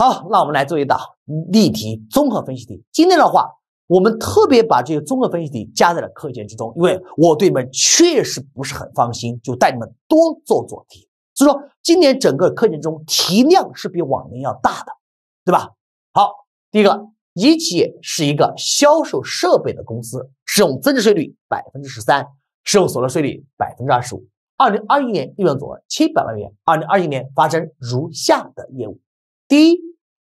好，那我们来做一道例题综合分析题。今天的话，我们特别把这些综合分析题加在了课件之中，因为我对你们确实不是很放心，就带你们多做做题。所以说，今年整个课件中题量是比往年要大的，对吧？好，第一个，乙企业是一个销售设备的公司，适用增值税率百分之十三，适用所得税率百分之二十五，二零二一年利润总额七百万元。二零二一年发生如下的业务，第一。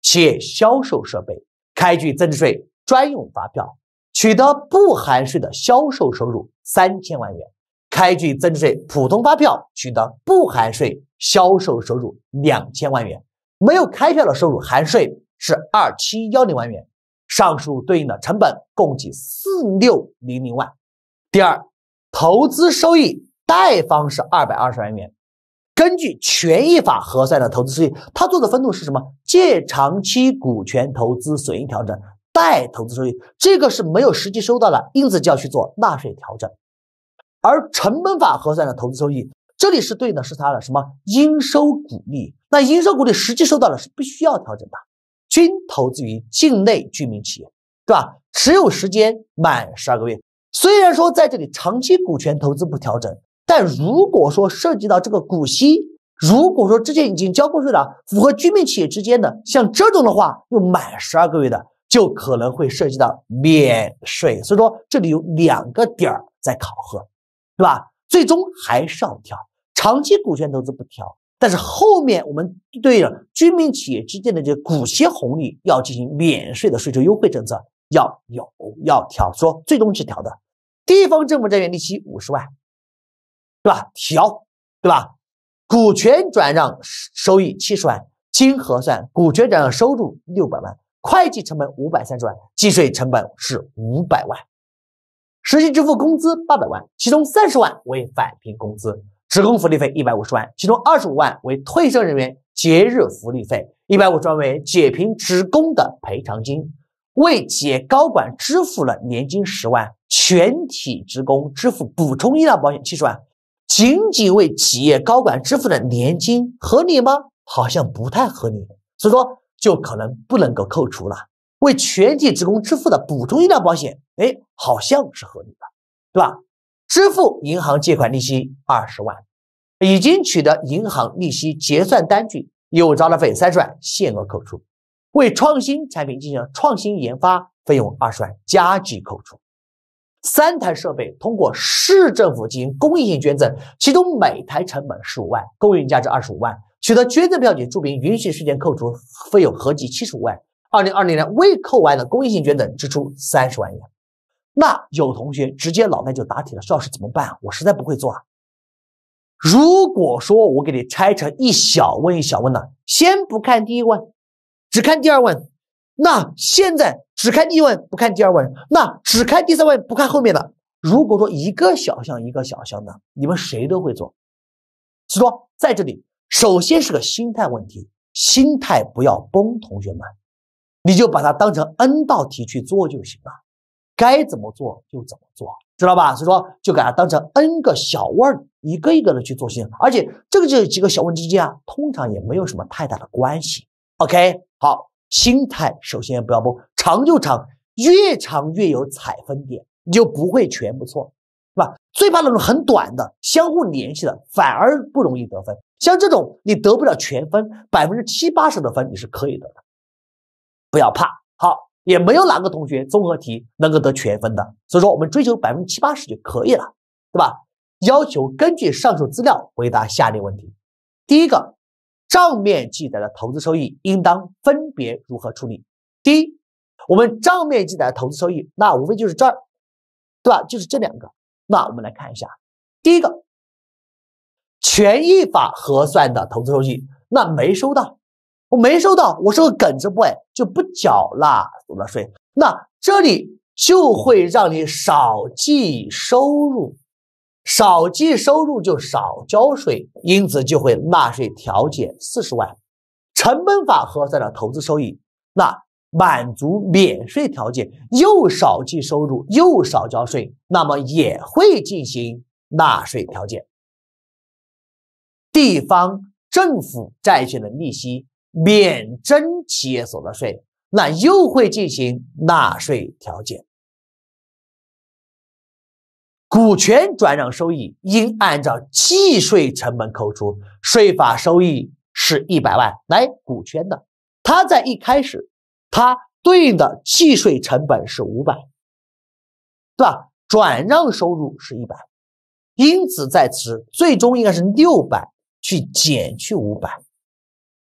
企业销售设备，开具增值税专用发票，取得不含税的销售收入三千万元；开具增值税普通发票，取得不含税销售收入两千万元。没有开票的收入，含税是二七幺零万元。上述对应的成本共计四六零零万。第二，投资收益贷方是二百二十万元。根据权益法核算的投资收益，它做的分录是什么？借长期股权投资损益调整，贷投资收益。这个是没有实际收到的，因此就要去做纳税调整。而成本法核算的投资收益，这里是对的，是它的什么应收股利？那应收股利实际收到了，是不需要调整的。均投资于境内居民企业，对吧？持有时间满十二个月，虽然说在这里长期股权投资不调整。但如果说涉及到这个股息，如果说之前已经交过税了，符合居民企业之间的像这种的话，又满十二个月的，就可能会涉及到免税。所以说这里有两个点儿在考核，对吧？最终还是要调长期股权投资不调，但是后面我们对居民企业之间的这股息红利要进行免税的税收优惠政策要有，要调，说最终是调的。地方政府债券利息五十万。对吧？调，对吧？股权转让收益七十万，经核算，股权转让收入六百万，会计成本五百三十万，计税成本是五百万，实际支付工资八百万，其中三十万为返聘工资，职工福利费一百五十万，其中二十五万为退休人员节日福利费，一百五十万为解聘职工的赔偿金，为企业高管支付了年金十万，全体职工支付补充医疗保险七十万。仅仅为企业高管支付的年金合理吗？好像不太合理，所以说就可能不能够扣除了。为全体职工支付的补充医疗保险，哎，好像是合理的，对吧？支付银行借款利息二十万，已经取得银行利息结算单据，有招待费三十万限额扣除，为创新产品进行创新研发费用二十万，加计扣除。三台设备通过市政府进行公益性捐赠，其中每台成本十五万，公允价值二十五万，取得捐赠票据注明允许事件扣除费用合计七十五万。二零二零年未扣完的公益性捐赠支出三十万元。那有同学直接脑袋就打铁了，邵老师怎么办？我实在不会做啊。如果说我给你拆成一小问一小问呢，先不看第一问，只看第二问，那现在。只看第一问，不看第二问；那只看第三问，不看后面的。如果说一个小项一个小项的，你们谁都会做。所以说，在这里，首先是个心态问题，心态不要崩，同学们，你就把它当成 n 道题去做就行了，该怎么做就怎么做，知道吧？所以说，就把它当成 n 个小问，一个一个的去做就行而且，这个就几个小问之间，啊，通常也没有什么太大的关系。OK，好，心态首先不要崩。长就长，越长越有采分点，你就不会全不错，是吧？最怕那种很短的、相互联系的，反而不容易得分。像这种，你得不了全分，百分之七八十的分你是可以得的，不要怕。好，也没有哪个同学综合题能够得全分的，所以说我们追求百分之七八十就可以了，对吧？要求根据上述资料回答下列问题：第一个，账面记载的投资收益应当分别如何处理？第一。我们账面记载的投资收益，那无非就是这儿，对吧？就是这两个。那我们来看一下，第一个，权益法核算的投资收益，那没收到，我没收到，我是个耿直 boy，就不缴纳所得税。那这里就会让你少计收入，少计收入就少交税，因此就会纳税调减四十万。成本法核算的投资收益，那。满足免税条件又少计收入又少交税，那么也会进行纳税条件。地方政府债券的利息免征企业所得税，那又会进行纳税条件。股权转让收益应按照计税成本扣除税法收益是一百万来股权的，他在一开始。它对应的计税成本是五百，对吧？转让收入是一百，因此在此最终应该是六百去减去五百，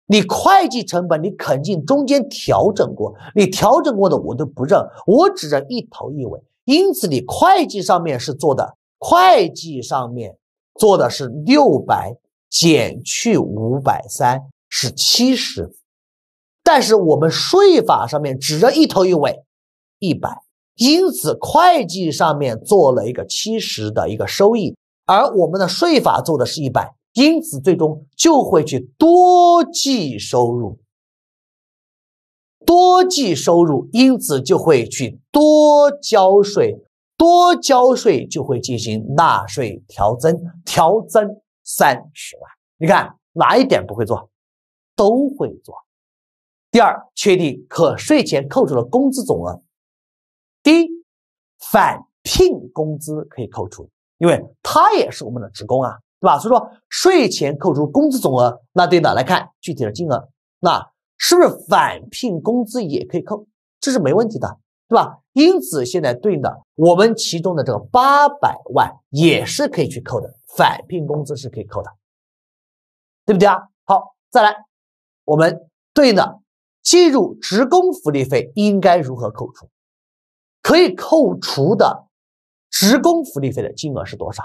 你会计成本你肯定中间调整过，你调整过的我都不认，我只认一头一尾。因此你会计上面是做的，会计上面做的是六百减去五百三是七十。但是我们税法上面指着一头一尾，一百，因此会计上面做了一个七十的一个收益，而我们的税法做的是一百，因此最终就会去多计收入，多计收入，因此就会去多交税，多交税就会进行纳税调增，调增三十万。你看哪一点不会做？都会做。第二，确定可税前扣除的工资总额。第一，返聘工资可以扣除，因为他也是我们的职工啊，对吧？所以说，税前扣除工资总额，那对应的来看具体的金额，那是不是返聘工资也可以扣？这是没问题的，对吧？因此，现在对应的我们其中的这个八百万也是可以去扣的，返聘工资是可以扣的，对不对啊？好，再来，我们对应的。计入职工福利费应该如何扣除？可以扣除的职工福利费的金额是多少？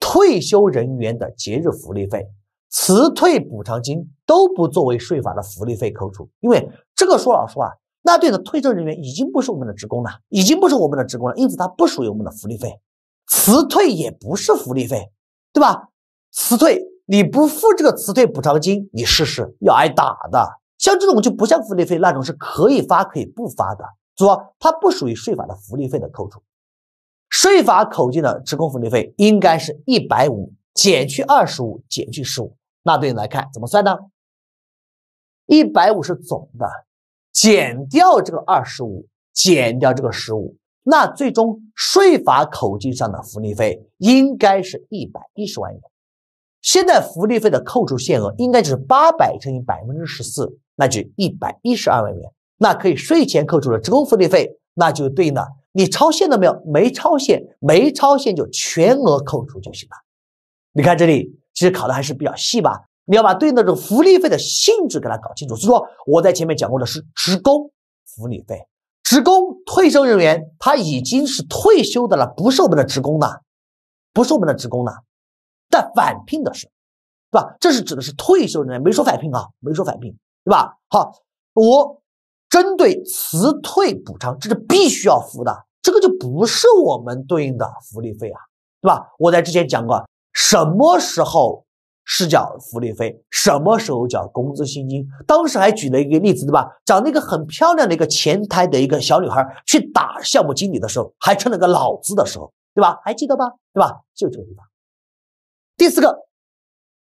退休人员的节日福利费、辞退补偿金都不作为税法的福利费扣除，因为这个说老实话，那对的退休人员已经不是我们的职工了，已经不是我们的职工了，因此它不属于我们的福利费。辞退也不是福利费，对吧？辞退你不付这个辞退补偿金，你试试要挨打的。像这种就不像福利费那种是可以发可以不发的，是吧？它不属于税法的福利费的扣除，税法口径的职工福利费应该是150减去25减去15，那对应来看怎么算呢？150是总的，减掉这个25，减掉这个15，那最终税法口径上的福利费应该是一百一十万元。现在福利费的扣除限额应该就是八百乘以百分之十四，那就一百一十二万元。那可以税前扣除的职工福利费，那就对应的你超限了没有？没超限，没超限就全额扣除就行了。你看这里其实考的还是比较细吧？你要把对应的这种福利费的性质给它搞清楚。所以说我在前面讲过的是职工福利费，职工退休人员他已经是退休的了，不是我们的职工了，不是我们的职工了。但返聘的是，对吧？这是指的是退休人员，没说返聘啊，没说返聘，对吧？好，五，针对辞退补偿，这是必须要付的，这个就不是我们对应的福利费啊，对吧？我在之前讲过，什么时候是缴福利费，什么时候缴工资薪金，当时还举了一个例子，对吧？找那个很漂亮的一个前台的一个小女孩去打项目经理的时候，还称了个老子的时候，对吧？还记得吧？对吧？就这个地方。第四个，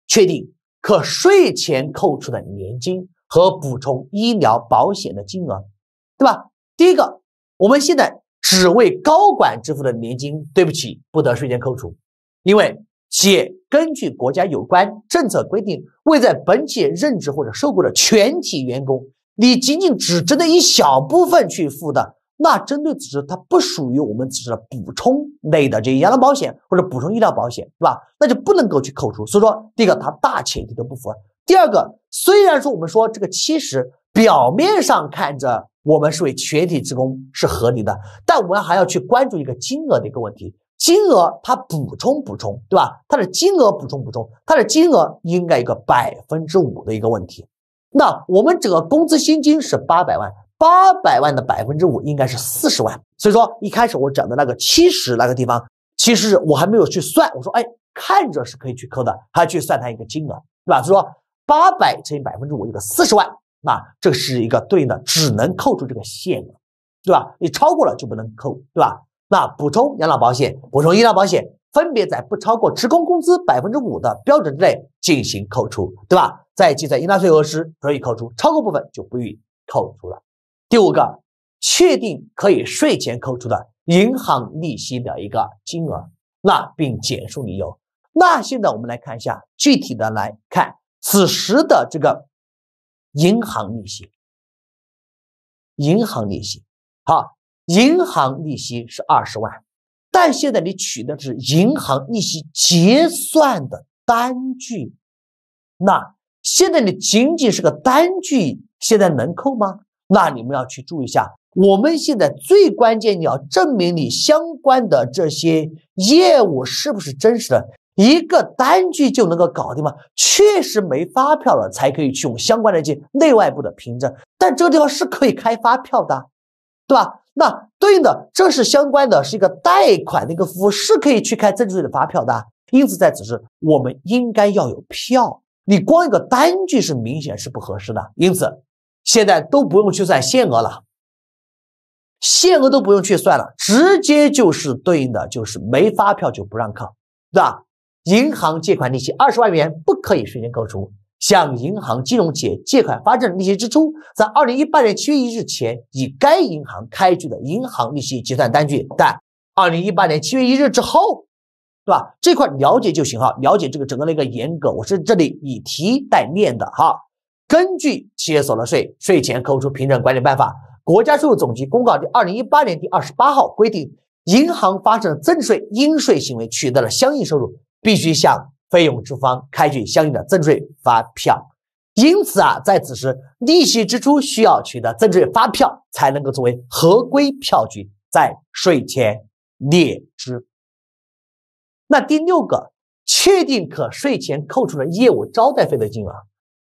确定可税前扣除的年金和补充医疗保险的金额，对吧？第一个，我们现在只为高管支付的年金，对不起，不得税前扣除，因为企业根据国家有关政策规定，未在本企业任职或者受雇的全体员工，你仅仅只针对一小部分去付的。那针对此时，它不属于我们此时的补充类的这养老保险或者补充医疗保险，是吧？那就不能够去扣除。所以说，第一个它大前提都不符。合。第二个，虽然说我们说这个七十，表面上看着我们是为全体职工是合理的，但我们还要去关注一个金额的一个问题。金额它补充补充，对吧？它的金额补充补充，它的金额应该一个百分之五的一个问题。那我们整个工资薪金是八百万。八百万的百分之五应该是四十万，所以说一开始我讲的那个七十那个地方，其实我还没有去算。我说，哎，看着是可以去扣的，还去算它一个金额，对吧？所以说八百乘以百分之五就个四十万，那这是一个对应的，只能扣除这个限额，对吧？你超过了就不能扣，对吧？那补充养老保险、补充医疗保险分别在不超过职工工资百分之五的标准之内进行扣除，对吧？在计算应纳税额时，可以扣除，超过部分就不予扣除了。第五个，确定可以税前扣除的银行利息的一个金额，那并简述理由。那现在我们来看一下具体的来看，此时的这个银行利息，银行利息，好，银行利息是二十万，但现在你取的是银行利息结算的单据，那现在你仅仅是个单据，现在能扣吗？那你们要去注意一下，我们现在最关键你要证明你相关的这些业务是不是真实的，一个单据就能够搞定吗？确实没发票了才可以去用相关的些内外部的凭证，但这个地方是可以开发票的，对吧？那对应的这是相关的，是一个贷款的一个服务，是可以去开增值税的发票的。因此在此时，我们应该要有票，你光一个单据是明显是不合适的。因此。现在都不用去算限额了，限额都不用去算了，直接就是对应的就是没发票就不让扣，对吧？银行借款利息二十万元不可以税前扣除，向银行、金融企业借款发证利息支出，在二零一八年七月一日前，以该银行开具的银行利息结算单据；但二零一八年七月一日之后，对吧？这块了解就行哈，了解这个整个的一个严格，我是这里以题代练的哈。根据《企业所得税税前扣除凭证管理办法》、国家税务总局公告第二零一八年第二十八号规定，银行发生增值税应税行为，取得了相应收入，必须向费用支付方开具相应的增值税发票。因此啊，在此时利息支出需要取得增值税发票，才能够作为合规票据在税前列支。那第六个，确定可税前扣除的业务招待费的金额。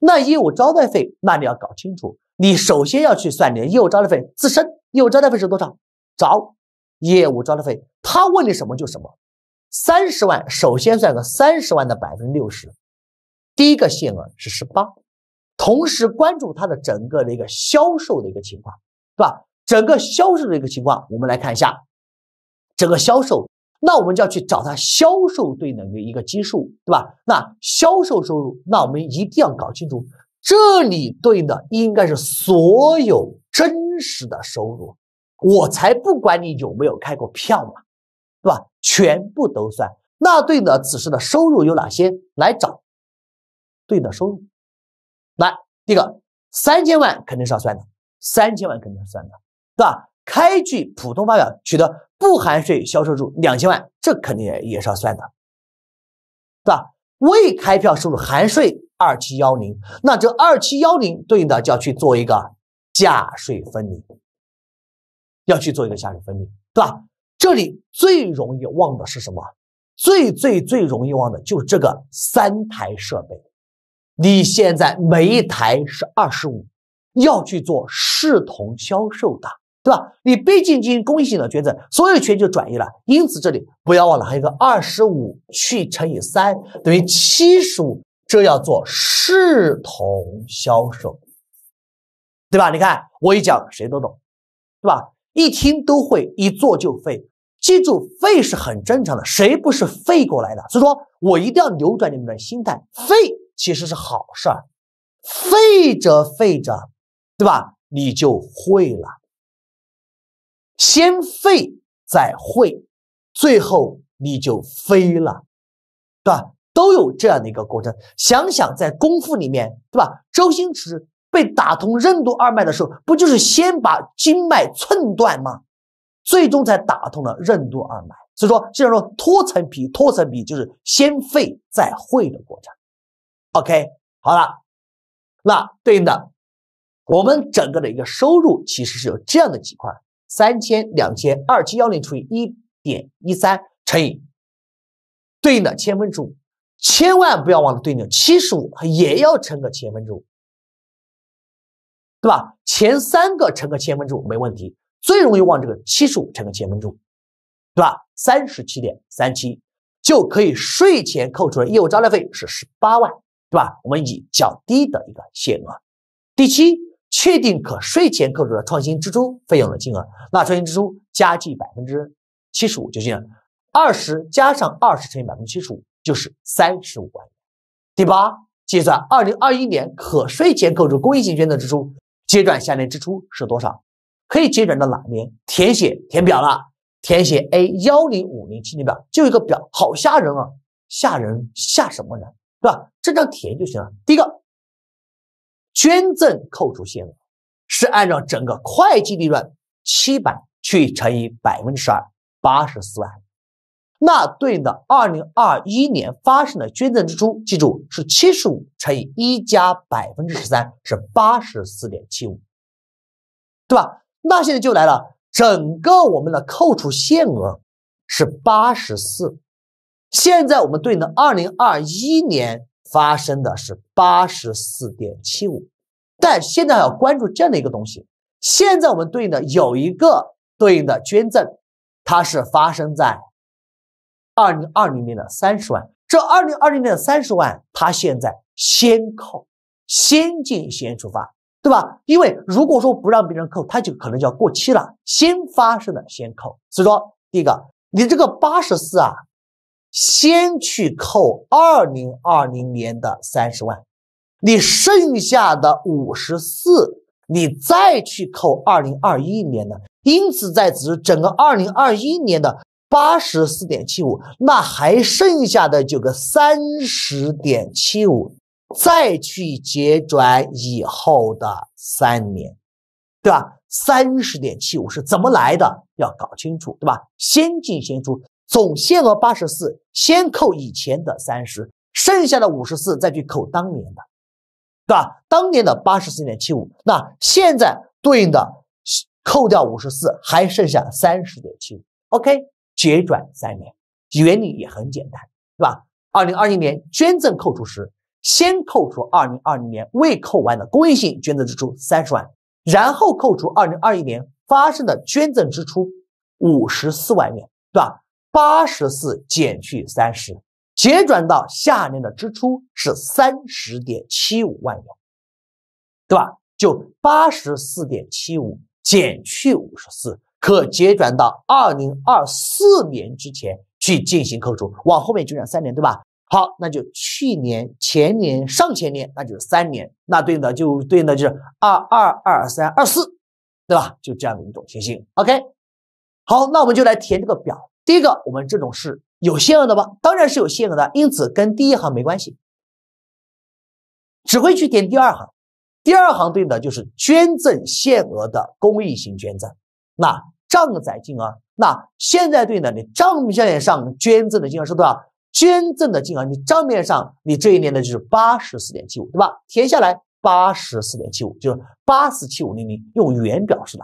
那业务招待费，那你要搞清楚，你首先要去算你的业务招待费自身，业务招待费是多少？找业务招待费，他问你什么就什么。三十万，首先算个三十万的百分之六十，第一个限额是十八，同时关注他的整个的一个销售的一个情况，对吧？整个销售的一个情况，我们来看一下，整个销售。那我们就要去找它销售对应的一个基数，对吧？那销售收入，那我们一定要搞清楚，这里对应的应该是所有真实的收入，我才不管你有没有开过票嘛，对吧？全部都算。那对应的此时的收入有哪些？来找对应的收入。来，第一个三千万肯定是要算的，三千万肯定是算的，对吧？开具普通发票取得不含税销售收入两千万，这肯定也是要算的，对吧？未开票收入含税二七幺零，那这二七幺零对应的就要去做一个价税分离，要去做一个价税分离，对吧？这里最容易忘的是什么？最最最容易忘的就是这个三台设备，你现在每一台是二十五，要去做视同销售的。对吧？你毕竟进行公益性的捐赠，所有权就转移了。因此，这里不要忘了还有个二十五去乘以三等于七十五，这叫做视同销售，对吧？你看我一讲谁都懂，对吧？一听都会，一做就废。记住，废是很正常的，谁不是废过来的？所以说我一定要扭转你们的心态，废其实是好事儿，废着废着，对吧？你就会了。先废再会，最后你就飞了，对吧？都有这样的一个过程。想想在功夫里面，对吧？周星驰被打通任督二脉的时候，不就是先把经脉寸断吗？最终才打通了任督二脉。所以说，这在说脱层皮，脱层皮就是先废再会的过程。OK，好了，那对应的我们整个的一个收入其实是有这样的几块。三千两千二七幺零除以一点一三乘以对应的千分之五，千万不要忘了对应七十五也要乘个千分之五，对吧？前三个乘个千分之五没问题，最容易忘这个七十五乘个千分之五，对吧？三十七点三七就可以税前扣除的业务招待费是十八万，对吧？我们以较低的一个限额，第七。确定可税前扣除的创新支出费用的金额，那创新支出加计百分之七十五就行了。二十加上二十乘以百分之七十五就是三十五万。第八，计算二零二一年可税前扣除公益性捐赠支出结转下列支出是多少？可以结转到哪年？填写填表了，填写 A 幺零五零清零表，就一个表，好吓人啊！吓人吓什么人？对吧？这张填就行了。第一个。捐赠扣除限额是按照整个会计利润七百去乘以百分之十二，八十四万。那对应的二零二一年发生的捐赠支出，记住是七十五乘以一加百分之十三，是八十四点七五，对吧？那现在就来了，整个我们的扣除限额是八十四，现在我们对应的二零二一年。发生的是八十四点七五，但现在要关注这样的一个东西。现在我们对应的有一个对应的捐赠，它是发生在二零二零年的三十万。这二零二零年的三十万，它现在先扣，先进先处罚，对吧？因为如果说不让别人扣，它就可能就要过期了。先发生的先扣，所以说第一个，你这个八十四啊。先去扣二零二零年的三十万，你剩下的五十四，你再去扣二零二一年的，因此在此整个二零二一年的八十四点七五，那还剩下的就个三十点七五，再去结转以后的三年，对吧？三十点七五是怎么来的？要搞清楚，对吧？先进先出。总限额八十四，先扣以前的三十，剩下的五十四再去扣当年的，对吧？当年的八十四点七五，那现在对应的扣掉五十四，还剩下三十点七五。OK，结转三年，原理也很简单，对吧？二零二0年捐赠扣除时，先扣除二零二0年未扣完的公益性捐赠支出三十万，然后扣除二零二一年发生的捐赠支出五十四万元，对吧？八十四减去三十，结转到下年的支出是三十点七五万元，对吧？就八十四点七五减去五十四，可结转到二零二四年之前去进行扣除，往后面就转三年，对吧？好，那就去年、前年、上前年，那就是三年，那对应的就对应的就是二二二三二四，对吧？就这样的一种情形。OK，好，那我们就来填这个表。第一个，我们这种是有限额的吧？当然是有限额的，因此跟第一行没关系，只会去点第二行。第二行对应的就是捐赠限额的公益性捐赠。那账载金额，那现在对应的你账面上捐赠的金额是多少？捐赠的金额，你账面上你这一年的就是八十四点七五，对吧？填下来八十四点七五，就是八四七五零零，用元表示的，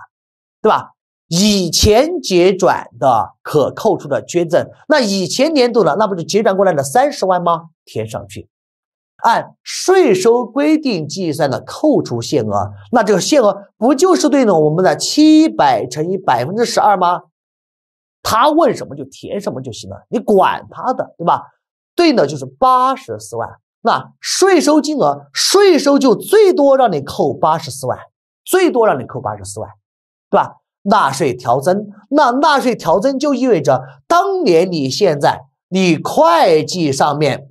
对吧？以前结转的可扣除的捐赠，那以前年度的，那不是结转过来的三十万吗？填上去，按税收规定计算的扣除限额，那这个限额不就是对呢？我们的七百乘以百分之十二吗？他问什么就填什么就行了，你管他的，对吧？对呢，就是八十四万。那税收金额，税收就最多让你扣八十四万，最多让你扣八十四万，对吧？纳税调增，那纳税调增就意味着当年你现在你会计上面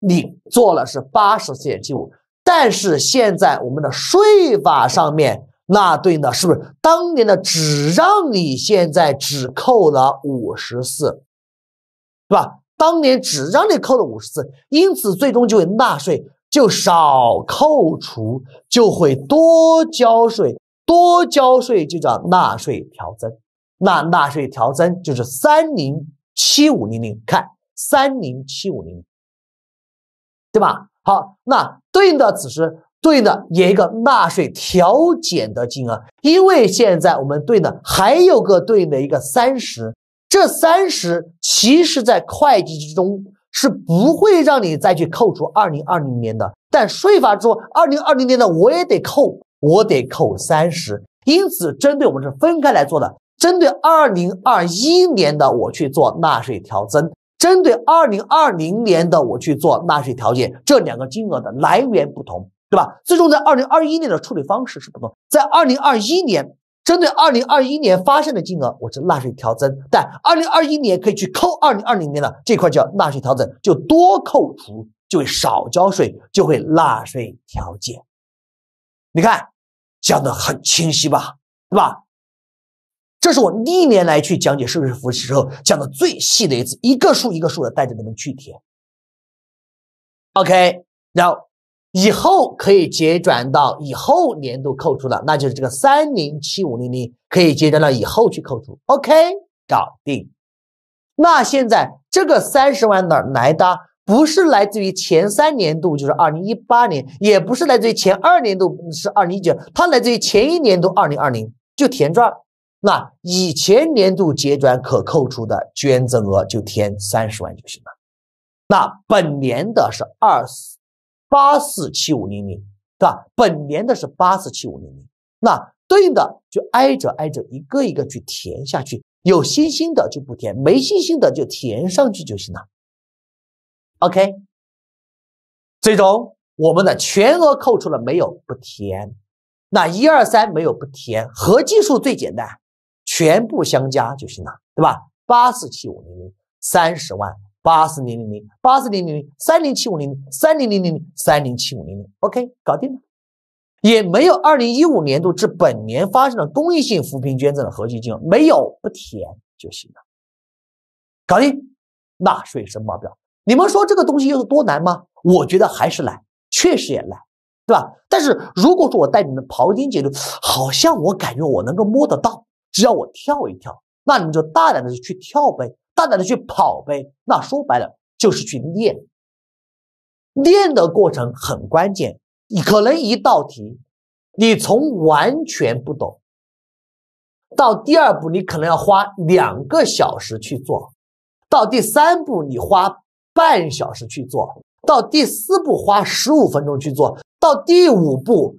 你做了是八十四点七五，但是现在我们的税法上面那对应的是不是当年的只让你现在只扣了五十四，对吧？当年只让你扣了五十四，因此最终就会纳税就少扣除，就会多交税。多交税就叫纳税调增，那纳税调增就是三零七五零零，看三零七五零零，对吧？好，那对应的此时对应的也一个纳税调减的金额，因为现在我们对应的还有个对应的一个三十，这三十其实在会计之中是不会让你再去扣除二零二零年的，但税法说二零二零年的我也得扣。我得扣三十，因此针对我们是分开来做的。针对二零二一年的我去做纳税调增，针对二零二零年的我去做纳税调减，这两个金额的来源不同，对吧？最终在二零二一年的处理方式是不同。在二零二一年，针对二零二一年发生的金额，我是纳税调增；但二零二一年可以去扣二零二零年的这块叫纳税调整，就多扣除，就会少交税，就会纳税调节。你看。讲的很清晰吧，对吧？这是我历年来去讲解社会服务时候讲的最细的一次，一个数一个数的带着你们去填。OK，然后以后可以结转到以后年度扣除的，那就是这个三零七五零零可以结转到以后去扣除。OK，搞定。那现在这个三十万哪来的？不是来自于前三年度，就是二零一八年；也不是来自于前二年度，是二零一九。它来自于前一年度，二零二零就填这儿。那以前年度结转可扣除的捐赠额就填三十万就行了。那本年的是二八四七五零零，对吧？本年的是八四七五零零。那对应的就挨着挨着一个一个去填下去，有信心的就不填，没信心的就填上去就行了。OK，最终我们的全额扣除了没有不填，那一二三没有不填，合计数最简单，全部相加就行了，对吧？八四七五零零三十万，八四零零零八四零零零三零七五零零三零零零零三零七五零零 OK，搞定了，也没有二零一五年度至本年发生的公益性扶贫捐赠的合计金额没有不填就行了，搞定，纳税申报表。你们说这个东西又是多难吗？我觉得还是难，确实也难，对吧？但是如果说我带你们庖丁解毒，好像我感觉我能够摸得到，只要我跳一跳，那你们就大胆的去跳呗，大胆的去跑呗。那说白了就是去练，练的过程很关键。你可能一道题，你从完全不懂，到第二步你可能要花两个小时去做，到第三步你花。半小时去做，到第四步花十五分钟去做，到第五步，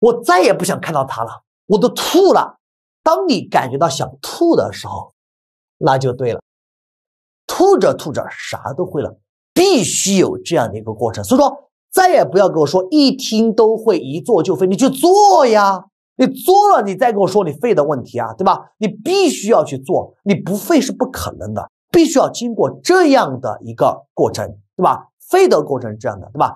我再也不想看到他了，我都吐了。当你感觉到想吐的时候，那就对了，吐着吐着啥都会了，必须有这样的一个过程。所以说，再也不要跟我说一听都会，一做就废。你去做呀，你做了，你再跟我说你废的问题啊，对吧？你必须要去做，你不废是不可能的。必须要经过这样的一个过程，对吧？非得过程是这样的，对吧？